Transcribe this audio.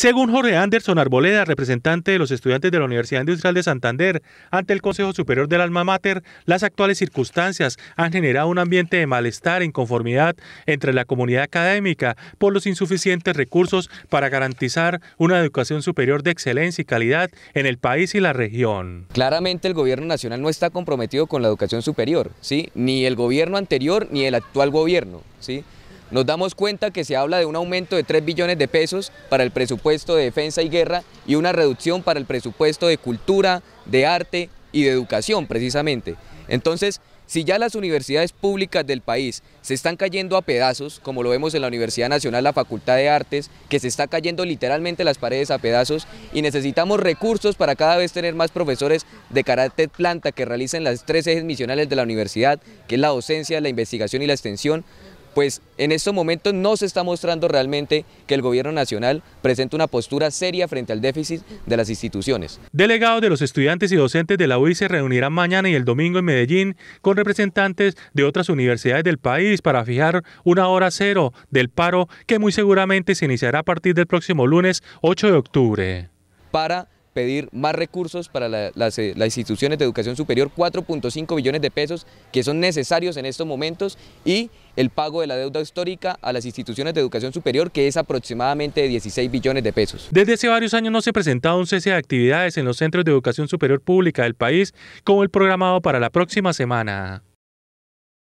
Según Jorge Anderson Arboleda, representante de los estudiantes de la Universidad Industrial de Santander, ante el Consejo Superior del Alma Mater, las actuales circunstancias han generado un ambiente de malestar e inconformidad entre la comunidad académica por los insuficientes recursos para garantizar una educación superior de excelencia y calidad en el país y la región. Claramente el gobierno nacional no está comprometido con la educación superior, ¿sí? ni el gobierno anterior ni el actual gobierno. ¿sí? nos damos cuenta que se habla de un aumento de 3 billones de pesos para el presupuesto de defensa y guerra y una reducción para el presupuesto de cultura, de arte y de educación precisamente. Entonces, si ya las universidades públicas del país se están cayendo a pedazos, como lo vemos en la Universidad Nacional, la Facultad de Artes, que se está cayendo literalmente las paredes a pedazos y necesitamos recursos para cada vez tener más profesores de carácter planta que realicen las tres ejes misionales de la universidad, que es la docencia, la investigación y la extensión, pues en estos momentos no se está mostrando realmente que el gobierno nacional presenta una postura seria frente al déficit de las instituciones. Delegados de los estudiantes y docentes de la UI se reunirán mañana y el domingo en Medellín con representantes de otras universidades del país para fijar una hora cero del paro que muy seguramente se iniciará a partir del próximo lunes 8 de octubre. Para pedir más recursos para eh, las, instituciones de educación superior, 4.5 billones de pesos que son necesarios en estos momentos y el pago de la deuda histórica a las instituciones de educación superior que es aproximadamente 16 billones de pesos. Desde hace varios años no se presentaba un cese de actividades en los centros de educación superior pública del país como el programado para la próxima semana.